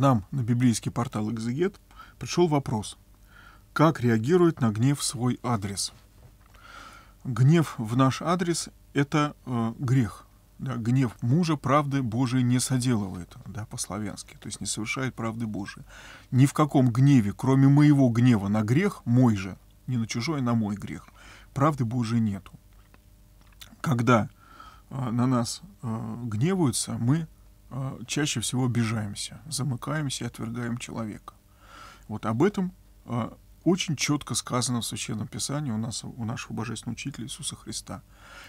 нам на библейский портал «Экзегет» пришел вопрос, как реагирует на гнев свой адрес. Гнев в наш адрес – это э, грех. Да, гнев мужа правды Божией не соделывает, да, по-славянски, то есть не совершает правды Божией. Ни в каком гневе, кроме моего гнева на грех, мой же, не на чужой, а на мой грех, правды Божией нету. Когда э, на нас э, гневаются, мы Э, чаще всего обижаемся, замыкаемся и отвергаем человека. Вот об этом э, очень четко сказано в Священном Писании у, нас, у нашего Божественного Учителя Иисуса Христа.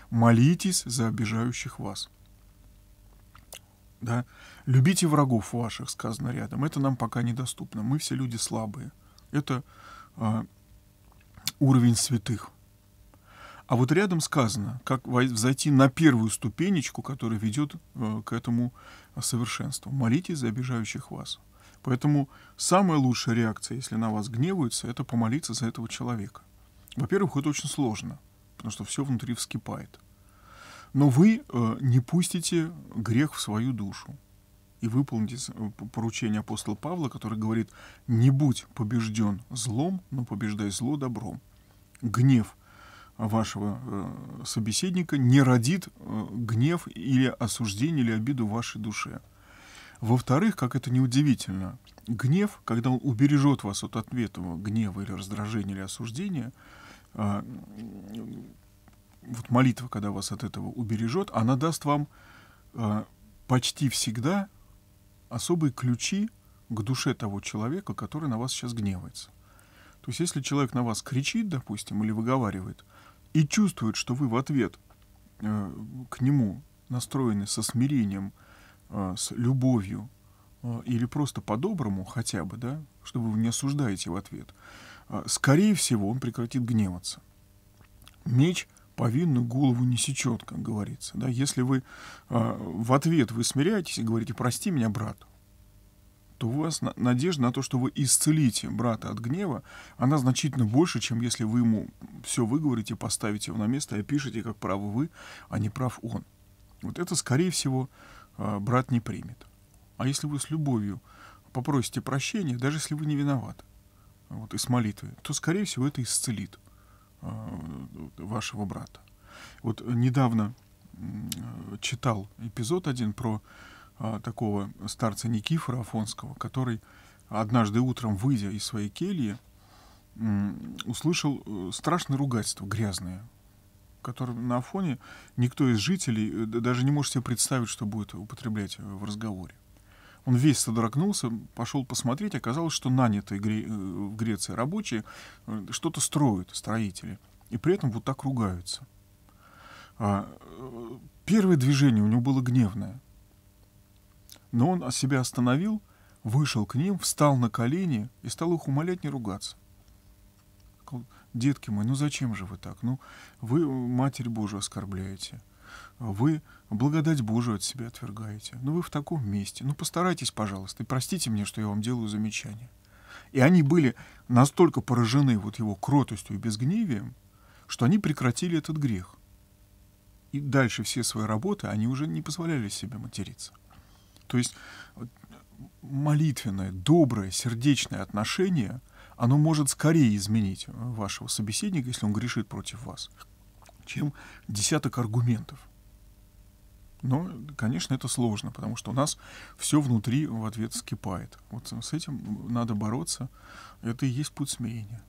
«Молитесь за обижающих вас». Да? «Любите врагов ваших», сказано рядом. Это нам пока недоступно. Мы все люди слабые. Это э, уровень святых – а вот рядом сказано, как взойти на первую ступенечку, которая ведет э, к этому совершенству. Молитесь за обижающих вас. Поэтому самая лучшая реакция, если на вас гневаются, это помолиться за этого человека. Во-первых, это очень сложно, потому что все внутри вскипает. Но вы э, не пустите грех в свою душу. И выполните э, поручение апостола Павла, который говорит, не будь побежден злом, но побеждай зло добром. Гнев – вашего э, собеседника не родит э, гнев или осуждение или обиду в вашей душе. Во-вторых, как это неудивительно, гнев, когда он убережет вас от ответного гнева или раздражения или осуждения, э, вот молитва, когда вас от этого убережет, она даст вам почти всегда особые ключи к душе того человека, который на вас сейчас гневается. То есть, если человек на вас кричит, допустим, или выговаривает, и чувствует, что вы в ответ э, к нему настроены со смирением, э, с любовью э, или просто по-доброму хотя бы, да, чтобы вы не осуждаете в ответ, скорее всего, он прекратит гневаться. Меч повинную голову не сечет, как говорится. Да? Если вы в ответ вы смиряетесь и говорите «прости меня, брат», то у вас надежда на то, что вы исцелите брата от гнева, она значительно больше, чем если вы ему все выговорите, поставите его на место и опишете, как правы вы, а не прав он. Вот это, скорее всего, а, брат не примет. А если вы с любовью попросите прощения, даже если вы не виноваты, вот, и с молитвой, то, скорее всего, это исцелит а, вашего брата. Вот э, недавно э, читал эпизод один про а, такого старца Никифора Афонского, который однажды утром, выйдя из своей кельи, услышал э, страшное ругательство, грязное, которым на Афоне никто из жителей э, даже не может себе представить, что будет употреблять э, в разговоре. Он весь содрогнулся, пошел посмотреть, оказалось, что нанятые в Греции рабочие что-то строят, строители, и при этом вот так ругаются. А, первое движение у него было гневное. Но он себя остановил, вышел к ним, встал на колени и стал их умолять не ругаться. Детки мои, ну зачем же вы так? Ну, вы Матерь Божию оскорбляете. Вы благодать Божию от себя отвергаете. Ну, вы в таком месте. Ну, постарайтесь, пожалуйста, и простите мне, что я вам делаю замечание. И они были настолько поражены вот его кротостью и безгневием, что они прекратили этот грех. И дальше все свои работы они уже не позволяли себе материться. То есть молитвенное, доброе, сердечное отношение, оно может скорее изменить э, вашего собеседника, если он грешит против вас, чем десяток аргументов. Но, конечно, это сложно, потому что у нас все внутри в ответ скипает. Вот с этим надо бороться. Это и есть путь смирения.